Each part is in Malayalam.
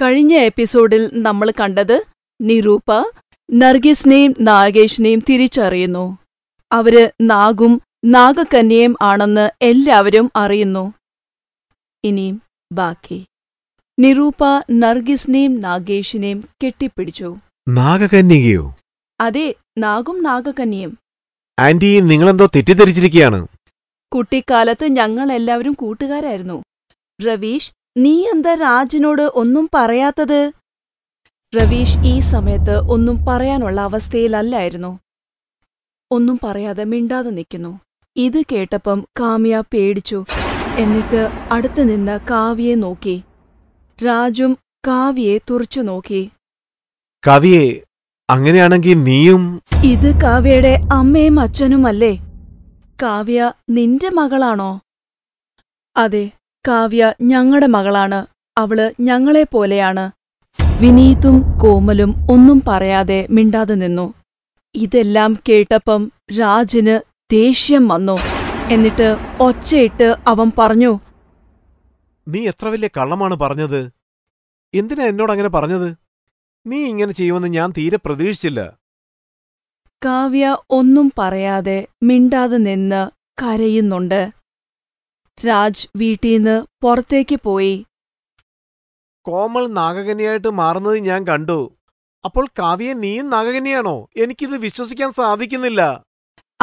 കഴിഞ്ഞ എപ്പിസോഡിൽ നമ്മൾ കണ്ടത് നിരൂപ നർഗീസിനെയും നാഗേഷിനെയും തിരിച്ചറിയുന്നു അവര് നാഗും നാഗക്കന്യയും ആണെന്ന് എല്ലാവരും അറിയുന്നു ഇനിയും ബാക്കി നിരൂപ നർഗീസിനെയും നാഗേഷിനെയും കെട്ടിപ്പിടിച്ചു നാഗകന്യകയോ അതെ നാഗും നാഗകന്യയും ആന്റി നിങ്ങളെന്തോ തെറ്റിദ്ധരിച്ചിരിക്കുകയാണ് കുട്ടിക്കാലത്ത് ഞങ്ങൾ എല്ലാവരും കൂട്ടുകാരായിരുന്നു രവീഷ് നീ എന്താ രാജിനോട് ഒന്നും പറയാത്തത് രവീഷ് ഈ സമയത്ത് ഒന്നും പറയാനുള്ള അവസ്ഥയിലല്ലായിരുന്നു ഒന്നും പറയാതെ മിണ്ടാതെ നിൽക്കുന്നു ഇത് കേട്ടപ്പം കാമ്യ പേടിച്ചു എന്നിട്ട് അടുത്തു നിന്ന് കാവ്യയെ നോക്കി രാജും കാവ്യയെ തുറച്ചു നോക്കി കവിയെ അങ്ങനെയാണെങ്കിൽ നീയും ഇത് കാവ്യയുടെ അമ്മയും അച്ഛനുമല്ലേ കാവ്യ നിന്റെ മകളാണോ അതെ കാവ്യ ഞങ്ങളുടെ മകളാണ് അവള് ഞങ്ങളെപ്പോലെയാണ് വിനീതും കോമലും ഒന്നും പറയാതെ മിണ്ടാതെ നിന്നു ഇതെല്ലാം കേട്ടപ്പം രാജിന് ദേഷ്യം വന്നു എന്നിട്ട് ഒച്ചയിട്ട് അവൻ പറഞ്ഞു നീ എത്ര വലിയ കള്ളമാണ് പറഞ്ഞത് എന്തിനാ എന്നോട് അങ്ങനെ പറഞ്ഞത് നീ ഇങ്ങനെ ചെയ്യുമെന്ന് ഞാൻ തീരെ പ്രതീക്ഷിച്ചില്ല കാവ്യ ഒന്നും പറയാതെ മിണ്ടാതെ നിന്ന് കരയുന്നുണ്ട് രാജ് നിന്ന് പുറത്തേക്ക് പോയി കോമൾ നാഗകനിയായിട്ട് മാറുന്നത് ഞാൻ കണ്ടു അപ്പോൾ കാവ്യ നീയും നാഗകനിയാണോ എനിക്കിത് വിശ്വസിക്കാൻ സാധിക്കുന്നില്ല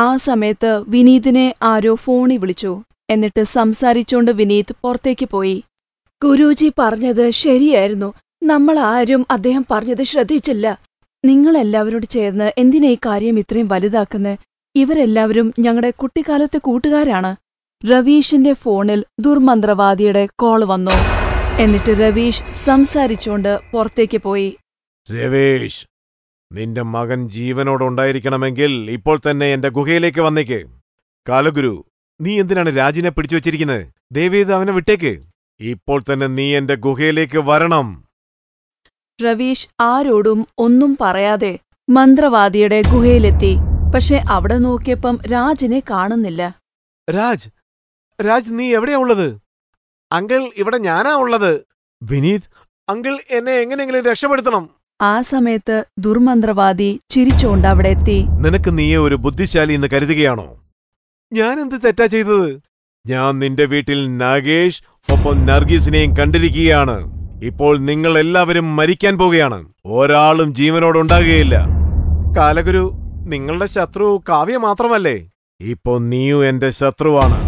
ആ സമയത്ത് വിനീതിനെ ആരോ ഫോണിൽ വിളിച്ചു എന്നിട്ട് സംസാരിച്ചോണ്ട് വിനീത് പുറത്തേക്ക് പോയി ഗുരുജി പറഞ്ഞത് ശരിയായിരുന്നു നമ്മൾ ആരും അദ്ദേഹം പറഞ്ഞത് ശ്രദ്ധിച്ചില്ല നിങ്ങളെല്ലാവരോട് ചേർന്ന് എന്തിനാ ഈ കാര്യം ഇത്രയും വലുതാക്കുന്നത് ഇവരെല്ലാവരും ഞങ്ങളുടെ കുട്ടിക്കാലത്തെ കൂട്ടുകാരാണ് രവീഷിന്റെ ഫോണിൽ ദുർമന്ത്രവാദിയുടെ കോൾ വന്നു എന്നിട്ട് രവീഷ് സംസാരിച്ചുകൊണ്ട് പുറത്തേക്ക് പോയി രവീഷ് നിന്റെ മകൻ ജീവനോടുണ്ടായിരിക്കണമെങ്കിൽ ഇപ്പോൾ തന്നെ എന്റെ ഗുഹയിലേക്ക് വന്നേക്ക് കാലഗുരു നീ എന്തിനാണ് രാജിനെ പിടിച്ചു വച്ചിരിക്കുന്നത് ദേവേത് അവനെ വിട്ടേക്ക് ഇപ്പോൾ തന്നെ നീ എന്റെ ഗുഹയിലേക്ക് വരണം രവീഷ് ആരോടും ഒന്നും പറയാതെ മന്ത്രവാദിയുടെ ഗുഹയിലെത്തി പക്ഷെ അവിടെ നോക്കിയപ്പം രാജിനെ കാണുന്നില്ല രാജ് രാജ് നീ എവിടെയാ ഉള്ളത് അങ്കിൾ ഇവിടെ ഞാനാ ഉള്ളത് വിനീത് അങ്കിൾ എന്നെ എങ്ങനെയെങ്കിലും രക്ഷപ്പെടുത്തണം ആ സമയത്ത് ദുർമന്ത്രവാദി ചിരിച്ചുകൊണ്ട് അവിടെ എത്തി നിനക്ക് നീയെ ഒരു ബുദ്ധിശാലി എന്ന് കരുതുകയാണോ ഞാനെന്ത് തെറ്റാ ചെയ്തത് ഞാൻ നിന്റെ വീട്ടിൽ നാഗേഷ് ഒപ്പം നർഗീസിനെയും കണ്ടിരിക്കുകയാണ് ഇപ്പോൾ നിങ്ങൾ എല്ലാവരും മരിക്കാൻ പോവുകയാണ് ഒരാളും ജീവനോടുണ്ടാകുകയില്ല കാലഗുരു നിങ്ങളുടെ ശത്രു കാവ്യ മാത്രമല്ലേ ഇപ്പോ നീയു എന്റെ ശത്രുവാണ്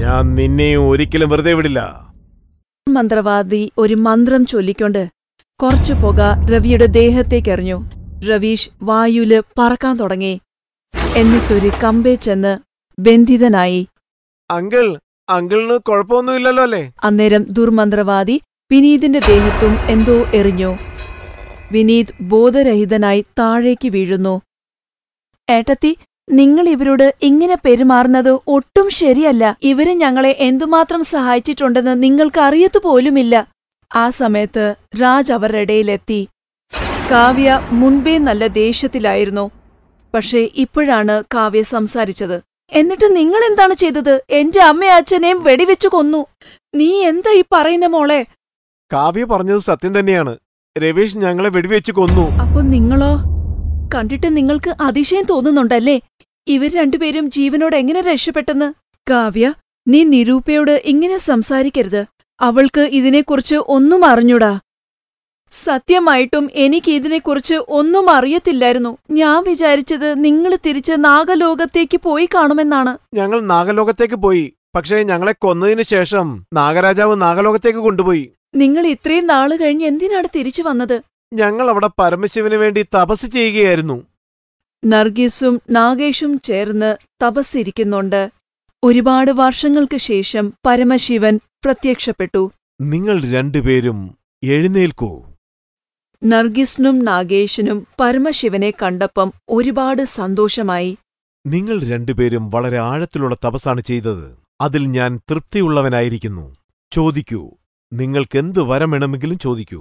ഞാൻ നിന്നെയും ഒരിക്കലും വെറുതെ വിടില്ല മന്ത്രവാദി ഒരു മന്ത്രം ചൊല്ലിക്കൊണ്ട് കുറച്ചു പുക രവിയുടെ ദേഹത്തേക്കെറിഞ്ഞു രവീഷ് വായുല് പറക്കാൻ തുടങ്ങി എന്നിട്ടൊരു കമ്പേ ചെന്ന് ബന്ധിതനായി അങ്കിൾ അങ്കിളിന് കുഴപ്പമൊന്നുമില്ലല്ലോ അല്ലേ അന്നേരം ദുർമന്ത്രവാദി വിനീതിന്റെ ദേഹത്തും എന്തോ എറിഞ്ഞു വിനീത് ബോധരഹിതനായി താഴേക്ക് വീഴുന്നു ഏട്ടത്തി നിങ്ങൾ ഇവരോട് ഇങ്ങനെ പെരുമാറുന്നത് ഒട്ടും ശരിയല്ല ഇവര് ഞങ്ങളെ എന്തുമാത്രം സഹായിച്ചിട്ടുണ്ടെന്ന് നിങ്ങൾക്ക് അറിയത്തു പോലുമില്ല ആ സമയത്ത് രാജ് അവരുടെ ഇടയിലെത്തി കാവ്യ മുൻപേ നല്ല ദേഷ്യത്തിലായിരുന്നു പക്ഷേ ഇപ്പോഴാണ് കാവ്യ സംസാരിച്ചത് എന്നിട്ട് നിങ്ങൾ എന്താണ് ചെയ്തത് എന്റെ അമ്മയും അച്ഛനെയും വെടിവെച്ചു കൊന്നു നീ എന്താ ഈ പറയുന്ന മോളെ കാവ്യ പറഞ്ഞത് സത്യം തന്നെയാണ് രവീഷ് ഞങ്ങളെ വെടിവെച്ചു കൊന്നു അപ്പൊ നിങ്ങളോ കണ്ടിട്ട് നിങ്ങൾക്ക് അതിശയം തോന്നുന്നുണ്ടല്ലേ ഇവർ രണ്ടുപേരും ജീവനോട് എങ്ങനെ രക്ഷപ്പെട്ടെന്ന് കാവ്യ നീ നിരൂപയോട് ഇങ്ങനെ സംസാരിക്കരുത് അവൾക്ക് ഇതിനെക്കുറിച്ച് ഒന്നും അറിഞ്ഞൂടാ സത്യമായിട്ടും എനിക്ക് ഇതിനെക്കുറിച്ച് ഒന്നും അറിയത്തില്ലായിരുന്നു ഞാൻ വിചാരിച്ചത് നിങ്ങൾ തിരിച്ച് നാഗലോകത്തേക്ക് പോയി കാണുമെന്നാണ് ഞങ്ങൾ നാഗലോകത്തേക്ക് പോയി പക്ഷേ ഞങ്ങളെ കൊന്നതിന് ശേഷം നാഗരാജാവ് നാഗലോകത്തേക്ക് കൊണ്ടുപോയി നിങ്ങൾ ഇത്രയും നാള് കഴിഞ്ഞ് എന്തിനാണ് തിരിച്ചു വന്നത് ഞങ്ങൾ അവിടെ പരമശിവന് വേണ്ടി തപസ് ചെയ്യുകയായിരുന്നു നർഗീസും നാഗേഷും ചേർന്ന് തപസ്സിരിക്കുന്നുണ്ട് ഒരുപാട് വർഷങ്ങൾക്ക് ശേഷം പരമശിവൻ പ്രത്യക്ഷപ്പെട്ടു നിങ്ങൾ രണ്ടുപേരും എഴുന്നേൽക്കൂ നർഗീസിനും നാഗേഷിനും പരമശിവനെ കണ്ടപ്പം ഒരുപാട് സന്തോഷമായി നിങ്ങൾ രണ്ടുപേരും വളരെ ആഴത്തിലുള്ള തപസ്സാണ് ചെയ്തത് അതിൽ ഞാൻ തൃപ്തിയുള്ളവനായിരിക്കുന്നു ചോദിക്കൂ നിങ്ങൾക്കെന്ത് വരം വേണമെങ്കിലും ചോദിക്കൂ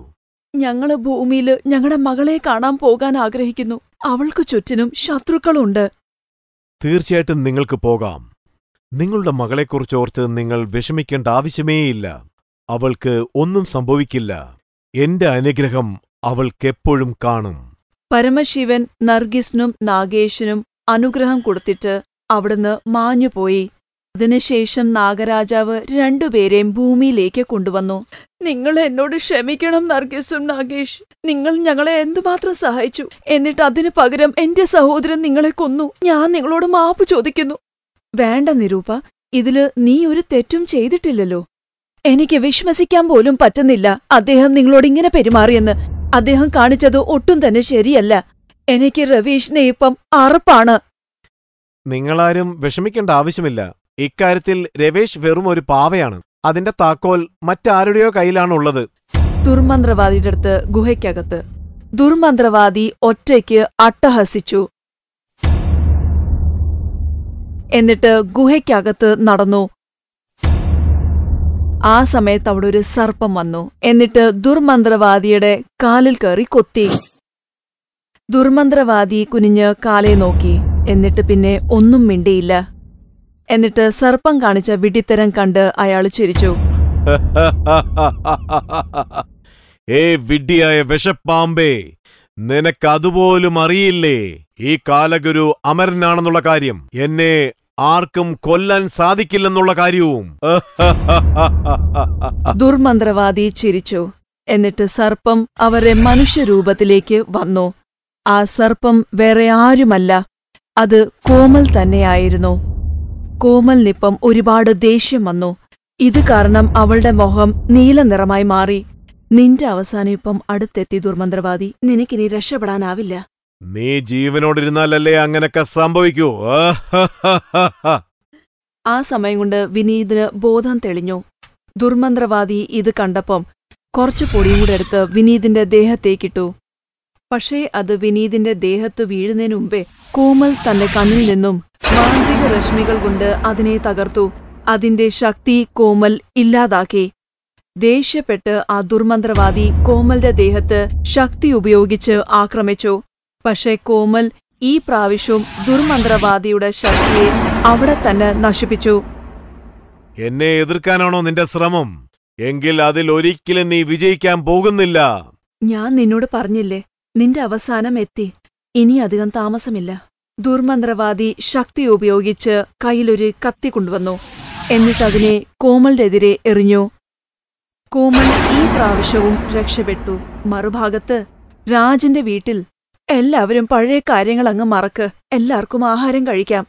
ഞങ്ങളെ ഭൂമിയിൽ ഞങ്ങളുടെ മകളെ കാണാൻ പോകാൻ ആഗ്രഹിക്കുന്നു അവൾക്ക് ചുറ്റിനും ശത്രുക്കളുണ്ട് തീർച്ചയായിട്ടും നിങ്ങൾക്ക് പോകാം നിങ്ങളുടെ മകളെക്കുറിച്ചോർത്ത് നിങ്ങൾ വിഷമിക്കേണ്ട ആവശ്യമേയില്ല അവൾക്ക് ഒന്നും സംഭവിക്കില്ല എന്റെ അനുഗ്രഹം അവൾക്കെപ്പോഴും കാണും പരമശിവൻ നർഗിസിനും നാഗേഷിനും അനുഗ്രഹം കൊടുത്തിട്ട് അവിടുന്ന് മാഞ്ഞുപോയി അതിനുശേഷം നാഗരാജാവ് രണ്ടുപേരെയും ഭൂമിയിലേക്ക് കൊണ്ടുവന്നു നിങ്ങൾ എന്നോട് ക്ഷമിക്കണം നർഗീസും നാഗേഷ് നിങ്ങൾ ഞങ്ങളെ എന്തുമാത്രം സഹായിച്ചു എന്നിട്ട് അതിനു പകരം എന്റെ സഹോദരൻ നിങ്ങളെ കൊന്നു ഞാൻ നിങ്ങളോട് മാപ്പ് ചോദിക്കുന്നു വേണ്ട നിരൂപ ഇതില് നീ ഒരു തെറ്റും ചെയ്തിട്ടില്ലല്ലോ എനിക്ക് വിശ്വസിക്കാൻ പോലും പറ്റുന്നില്ല അദ്ദേഹം നിങ്ങളോട് ഇങ്ങനെ പെരുമാറിയെന്ന് അദ്ദേഹം കാണിച്ചത് ഒട്ടും തന്നെ ശരിയല്ല എനിക്ക് രവീഷിനെ ഇപ്പം അറപ്പാണ് നിങ്ങളാരും വിഷമിക്കേണ്ട ആവശ്യമില്ല ഇക്കാര്യത്തിൽ രവേഷ് വെറും ഒരു പാവയാണ് അതിന്റെ താക്കോൽ മറ്റാരുടെയോ കയ്യിലാണുള്ളത് ദുർമന്ത്രവാദിയുടെ അടുത്ത് ഗുഹയ്ക്കകത്ത് ദുർമന്ത്രവാദി ഒറ്റയ്ക്ക് അട്ടഹസിച്ചു എന്നിട്ട് ഗുഹയ്ക്കകത്ത് നടന്നു ആ സമയത്ത് അവിടെ ഒരു സർപ്പം വന്നു എന്നിട്ട് ദുർമന്ത്രവാദിയുടെ കാലിൽ കയറി കൊത്തി ദുർമന്ത്രവാദി കുനിഞ്ഞ് കാലെ നോക്കി എന്നിട്ട് പിന്നെ ഒന്നും മിണ്ടിയില്ല എന്നിട്ട് സർപ്പം കാണിച്ച വിഡിത്തരം കണ്ട് അയാൾ ചിരിച്ചു ഏ വിഡ്ഢിയായ വിഷപ്പാമ്പേ നിനക്കതുപോലും അറിയില്ലേ ഈ കാലഗുരു അമരനാണെന്നുള്ള കാര്യം എന്നെ ആർക്കും കൊല്ലാൻ സാധിക്കില്ലെന്നുള്ള കാര്യവും ദുർമന്ത്രവാദി ചിരിച്ചു എന്നിട്ട് സർപ്പം അവരെ മനുഷ്യരൂപത്തിലേക്ക് വന്നു ആ സർപ്പം വേറെ ആരുമല്ല അത് കോമൽ തന്നെയായിരുന്നു കോമലിനിപ്പം ഒരുപാട് ദേഷ്യം വന്നു ഇത് കാരണം അവളുടെ മുഖം നീല നിറമായി മാറി നിന്റെ അവസാനം ഇപ്പം അടുത്തെത്തി ദുർമന്ത്രവാദി നിനക്കിനി രക്ഷപ്പെടാനാവില്ല നീ ജീവനോടിരുന്നാലല്ലേ അങ്ങനൊക്കെ സംഭവിക്കൂ ആ സമയം കൊണ്ട് വിനീതിന് ബോധം തെളിഞ്ഞു ദുർമന്ത്രവാദി ഇത് കണ്ടപ്പം കുറച്ചു പൊടിയും കൂടെ എടുത്ത് വിനീതിന്റെ ദേഹത്തേക്കിട്ടു പക്ഷേ അത് വിനീതിന്റെ ദേഹത്ത് വീഴുന്നതിന് മുമ്പേ കോമൽ തന്റെ കണ്ണിൽ നിന്നും മാന്ത്രിക രശ്മികൾ കൊണ്ട് അതിനെ തകർത്തു അതിന്റെ ശക്തി കോമൽ ഇല്ലാതാക്കി ദേഷ്യപ്പെട്ട് ആ ദുർമന്ത്രവാദി കോമലിന്റെ ദേഹത്ത് ശക്തി ഉപയോഗിച്ച് ആക്രമിച്ചു പക്ഷേ കോമൽ ഈ പ്രാവശ്യവും ദുർമന്ത്രവാദിയുടെ ശക്തിയെ അവിടെ തന്നെ നശിപ്പിച്ചു എന്നെ എതിർക്കാനാണോ നിന്റെ ശ്രമം എങ്കിൽ അതിൽ ഒരിക്കലും നീ വിജയിക്കാൻ പോകുന്നില്ല ഞാൻ നിന്നോട് പറഞ്ഞില്ലേ നിന്റെ അവസാനം എത്തി ഇനി അധികം താമസമില്ല ദുർമന്ത്രവാദി ശക്തി ഉപയോഗിച്ച് കയ്യിലൊരു കത്തി കൊണ്ടുവന്നു എന്നിട്ടതിനെ കോമളിനെതിരെ എറിഞ്ഞു കോമൾ ഈ പ്രാവശ്യവും രക്ഷപ്പെട്ടു മറുഭാഗത്ത് രാജന്റെ വീട്ടിൽ എല്ലാവരും പഴയ കാര്യങ്ങൾ അങ്ങ് മറക്ക് എല്ലാവർക്കും ആഹാരം കഴിക്കാം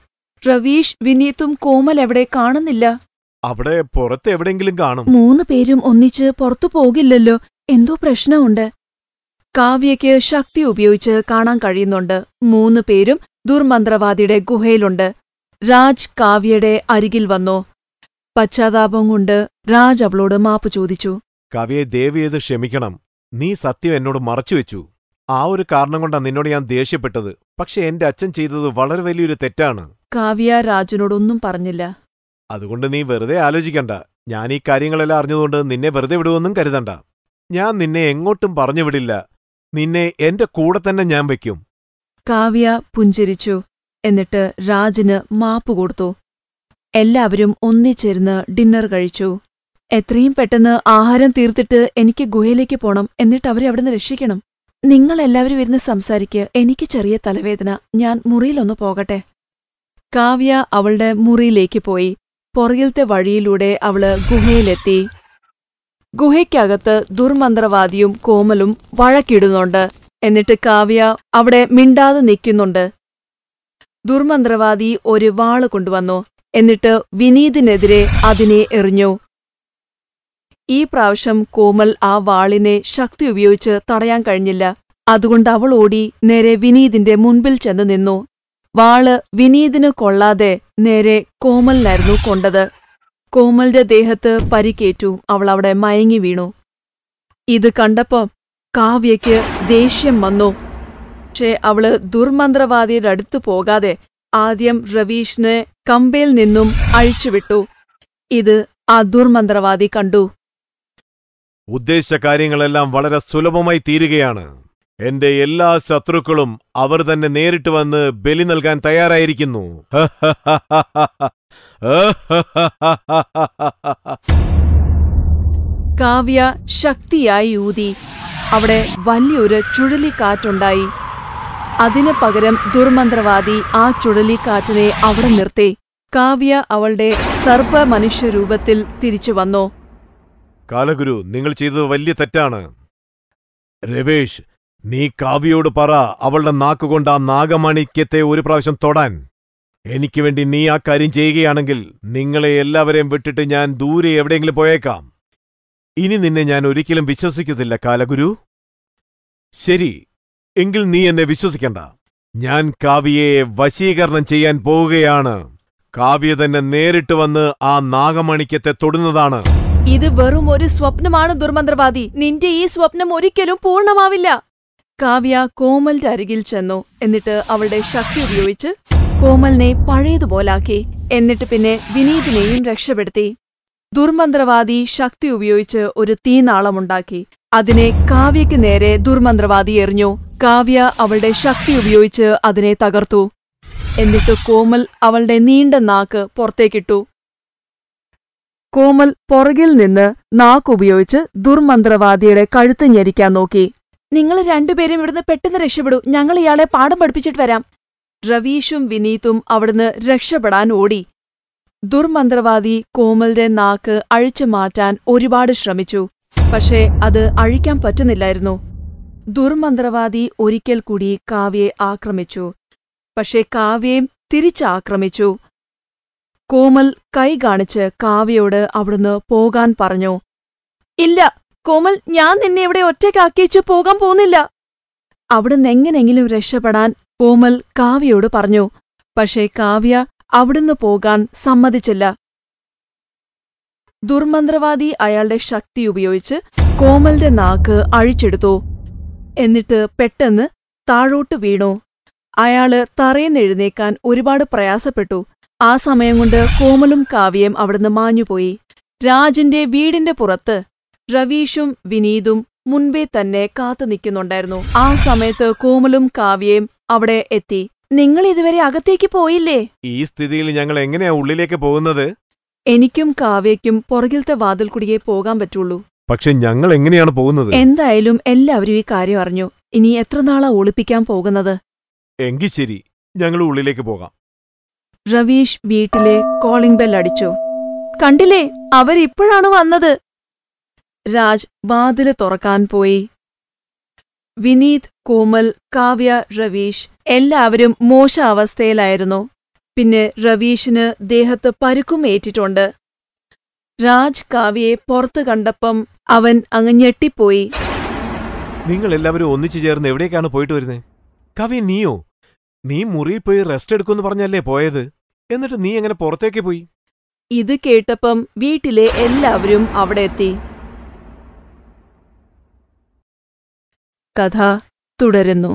റവീഷ് വിനീതും കോമൽ എവിടെ കാണുന്നില്ല അവിടെ പുറത്ത് എവിടെയെങ്കിലും കാണും മൂന്ന് പേരും ഒന്നിച്ച് പുറത്തു പോകില്ലല്ലോ എന്തോ പ്രശ്നമുണ്ട് കാവ്യയ്ക്ക് ശക്തി ഉപയോഗിച്ച് കാണാൻ കഴിയുന്നുണ്ട് മൂന്ന് പേരും ദുർമന്ത്രവാദിയുടെ ഗുഹയിലുണ്ട് രാജ് കാവ്യയുടെ അരികിൽ വന്നു പശ്ചാത്താപം കൊണ്ട് രാജ് അവളോട് മാപ്പ് ചോദിച്ചു കവിയെ ദേവിയത് ക്ഷമിക്കണം നീ സത്യം എന്നോട് മറച്ചുവെച്ചു ആ ഒരു കാരണം കൊണ്ടാ നിന്നോട് ഞാൻ ദേഷ്യപ്പെട്ടത് പക്ഷെ എന്റെ അച്ഛൻ ചെയ്തത് വളരെ വലിയൊരു തെറ്റാണ് കാവ്യ രാജുനോടൊന്നും പറഞ്ഞില്ല അതുകൊണ്ട് നീ വെറുതെ ആലോചിക്കണ്ട ഞാൻ ഈ കാര്യങ്ങളെല്ലാം അറിഞ്ഞതുകൊണ്ട് നിന്നെ വെറുതെ വിടുമെന്നും കരുതണ്ട ഞാൻ നിന്നെ എങ്ങോട്ടും പറഞ്ഞുവിടില്ല നിന്നെ എന്റെ കൂടെ തന്നെ ഞാൻ വയ്ക്കും കാവ്യ പുഞ്ചിരിച്ചു എന്നിട്ട് രാജിന് മാപ്പ് കൊടുത്തു എല്ലാവരും ഒന്നിച്ചിരുന്ന് ഡിന്നർ കഴിച്ചു എത്രയും പെട്ടെന്ന് ആഹാരം തീർത്തിട്ട് എനിക്ക് ഗുഹയിലേക്ക് പോണം എന്നിട്ട് അവരെ അവിടുന്ന് രക്ഷിക്കണം നിങ്ങളെല്ലാവരും ഇരുന്ന് സംസാരിക്ക് എനിക്ക് ചെറിയ തലവേദന ഞാൻ മുറിയിലൊന്ന് പോകട്ടെ കാവ്യ അവളുടെ മുറിയിലേക്ക് പോയി പുറകിലത്തെ വഴിയിലൂടെ അവള് ഗുഹയിലെത്തി ഗുഹയ്ക്കകത്ത് ദുർമന്ത്രവാദിയും കോമലും വഴക്കിടുന്നുണ്ട് എന്നിട്ട് കാവ്യ അവിടെ മിണ്ടാതെ നിൽക്കുന്നുണ്ട് ദുർമന്ത്രവാദി ഒരു വാള് കൊണ്ടുവന്നു എന്നിട്ട് വിനീതിനെതിരെ അതിനെ എറിഞ്ഞു ഈ പ്രാവശ്യം കോമൽ ആ വാളിനെ ശക്തി ഉപയോഗിച്ച് തടയാൻ കഴിഞ്ഞില്ല അതുകൊണ്ട് അവൾ ഓടി നേരെ വിനീതിന്റെ മുൻപിൽ ചെന്ന് നിന്നു വാള് വിനീതിന് കൊള്ളാതെ നേരെ കോമലിനായിരുന്നു കൊണ്ടത് കോമലിന്റെ ദേഹത്ത് പരിക്കേറ്റു അവൾ അവിടെ മയങ്ങി വീണു ഇത് കണ്ടപ്പോ കാവ്യയ്ക്ക് ദേഷ്യം വന്നു പക്ഷേ അവള് ദുർമന്ത്രവാദിയുടെ അടുത്തു പോകാതെ ആദ്യം രവീഷിനെ കമ്പയിൽ നിന്നും അഴിച്ചുവിട്ടു ഇത് ആ ദുർമന്ത്രവാദി കണ്ടു ഉദ്ദേശ കാര്യങ്ങളെല്ലാം വളരെ സുലഭമായി തീരുകയാണ് എന്റെ എല്ലാ ശത്രുക്കളും അവർ തന്നെ നേരിട്ട് വന്ന് ബലി നൽകാൻ തയ്യാറായിരിക്കുന്നു കാവ്യ ശക്തിയായി ഊതി അവിടെ വലിയൊരു ചുഴലിക്കാറ്റുണ്ടായി അതിന് പകരം ദുർമന്ത്രവാദി ആ ചുഴലിക്കാറ്റിനെ അവിടെ നിർത്തി കാവ്യ അവളുടെ സർപ്പ രൂപത്തിൽ തിരിച്ചു വന്നു കാലഗുരു നിങ്ങൾ ചെയ്തത് വലിയ തെറ്റാണ് രവേഷ് നീ കാവ്യയോട് പറ അവളുടെ നാക്കുകൊണ്ട് ആ നാഗമാണിക്യത്തെ ഒരു പ്രാവശ്യം തൊടാൻ എനിക്ക് വേണ്ടി നീ ആ കാര്യം ചെയ്യുകയാണെങ്കിൽ നിങ്ങളെ എല്ലാവരെയും വിട്ടിട്ട് ഞാൻ ദൂരെ എവിടെയെങ്കിലും പോയേക്കാം ഇനി നിന്നെ ഞാൻ ഒരിക്കലും വിശ്വസിക്കത്തില്ല കാലഗുരു ശരി എങ്കിൽ നീ എന്നെ വിശ്വസിക്കണ്ട ഞാൻ കാവ്യയെ വശീകരണം ചെയ്യാൻ പോവുകയാണ് കാവ്യ തന്നെ നേരിട്ട് വന്ന് ആ നാഗമണിക്കത്തെ തൊടുന്നതാണ് ഇത് വെറും ഒരു സ്വപ്നമാണ് ദുർമന്ത്രവാദി നിന്റെ ഈ സ്വപ്നം ഒരിക്കലും പൂർണ്ണമാവില്ല കാവ്യ കോമലിന്റെ അരികിൽ ചെന്നു എന്നിട്ട് അവളുടെ ശക്തി ഉപയോഗിച്ച് കോമലിനെ പഴയതുപോലാക്കി എന്നിട്ട് പിന്നെ വിനീതിനെയും രക്ഷപ്പെടുത്തി ദുർമന്ത്രവാദി ശക്തി ഉപയോഗിച്ച് ഒരു തീനാളമുണ്ടാക്കി അതിനെ കാവ്യയ്ക്ക് നേരെ ദുർമന്ത്രവാദി എറിഞ്ഞു കാവ്യ അവളുടെ ശക്തി ഉപയോഗിച്ച് അതിനെ തകർത്തു എന്നിട്ട് കോമൽ അവളുടെ നീണ്ട നാക്ക് പുറത്തേക്കിട്ടു കോമൽ പുറകിൽ നിന്ന് നാക്ക് ഉപയോഗിച്ച് ദുർമന്ത്രവാദിയുടെ കഴുത്ത് ഞെരിക്കാൻ നോക്കി നിങ്ങൾ രണ്ടുപേരും ഇവിടുന്ന് പെട്ടെന്ന് രക്ഷപ്പെടൂ ഞങ്ങൾ ഇയാളെ പാഠം പഠിപ്പിച്ചിട്ട് വരാം റവീഷും വിനീതും അവിടുന്ന് രക്ഷപ്പെടാൻ ഓടി ദുർമന്ത്രവാദി കോമലിന്റെ നാക്ക് അഴിച്ചു മാറ്റാൻ ഒരുപാട് ശ്രമിച്ചു പക്ഷേ അത് അഴിക്കാൻ പറ്റുന്നില്ലായിരുന്നു ദുർമന്ത്രവാദി ഒരിക്കൽ കൂടി കാവ്യയെ ആക്രമിച്ചു പക്ഷേ കാവ്യയും തിരിച്ചാക്രമിച്ചു കോമൽ കൈ കാണിച്ച് കാവ്യയോട് അവിടുന്ന് പോകാൻ പറഞ്ഞു ഇല്ല കോമൽ ഞാൻ നിന്നെ ഇവിടെ ഒറ്റയ്ക്കാക്കിച്ചു പോകാൻ പോകുന്നില്ല അവിടുന്ന് എങ്ങനെങ്കിലും രക്ഷപ്പെടാൻ പൂമൽ കാവ്യയോട് പറഞ്ഞു പക്ഷേ കാവ്യ അവിടുന്ന് പോകാൻ സമ്മതിച്ചില്ല ദുർമന്ത്രവാദി അയാളുടെ ശക്തി ഉപയോഗിച്ച് കോമലിന്റെ നാക്ക് അഴിച്ചെടുത്തു എന്നിട്ട് പെട്ടെന്ന് താഴോട്ട് വീണു അയാള് തറയെന്നെഴുന്നേക്കാൻ ഒരുപാട് പ്രയാസപ്പെട്ടു ആ സമയം കൊണ്ട് കോമലും കാവ്യയും അവിടുന്ന് മാഞ്ഞുപോയി രാജിന്റെ വീടിന്റെ പുറത്ത് രവീഷും വിനീതും മുൻപേ തന്നെ കാത്തു നിൽക്കുന്നുണ്ടായിരുന്നു ആ സമയത്ത് കോമലും കാവ്യയും അവിടെ എത്തി നിങ്ങൾ ഇതുവരെ അകത്തേക്ക് പോയില്ലേ ഈ സ്ഥിതിയിൽ ഞങ്ങൾ എങ്ങനെയാ ഉള്ളിലേക്ക് പോകുന്നത് എനിക്കും കാവ്യയ്ക്കും പുറകിലത്തെ വാതിൽ പോകാൻ പറ്റുള്ളൂ പക്ഷെ ഞങ്ങൾ എങ്ങനെയാണ് പോകുന്നത് എന്തായാലും എല്ലാവരും ഈ കാര്യം അറിഞ്ഞു ഇനി എത്ര നാളാ ഒളിപ്പിക്കാൻ പോകുന്നത് എങ്കി ശരി ഞങ്ങൾ ഉള്ളിലേക്ക് പോകാം രവീഷ് വീട്ടിലെ കോളിംഗ് ബെൽ അടിച്ചു കണ്ടില്ലേ അവരിപ്പോഴാണ് വന്നത് രാജ് വാതില് തുറക്കാൻ പോയി വിനീത് കോമൽ കാവ്യ രവീഷ് എല്ലാവരും മോശ അവസ്ഥയിലായിരുന്നു പിന്നെ രവീഷിന് ദേഹത്ത് പരുക്കും ഏറ്റിട്ടുണ്ട് രാജ് കാവ്യയെ പുറത്തു കണ്ടപ്പം അവൻ അങ്ങ് ഞെട്ടിപ്പോയി നിങ്ങൾ എല്ലാവരും ഒന്നിച്ചു ചേർന്ന് എവിടേക്കാണ് പോയിട്ട് വരുന്നത് കവി നീയോ നീ മുറിയിൽ പോയി റെസ്റ്റ് എടുക്കുമെന്ന് പറഞ്ഞല്ലേ പോയത് എന്നിട്ട് നീ എങ്ങനെ പുറത്തേക്ക് പോയി ഇത് കേട്ടപ്പം വീട്ടിലെ എല്ലാവരും അവിടെ എത്തി കഥ തുടരുന്നു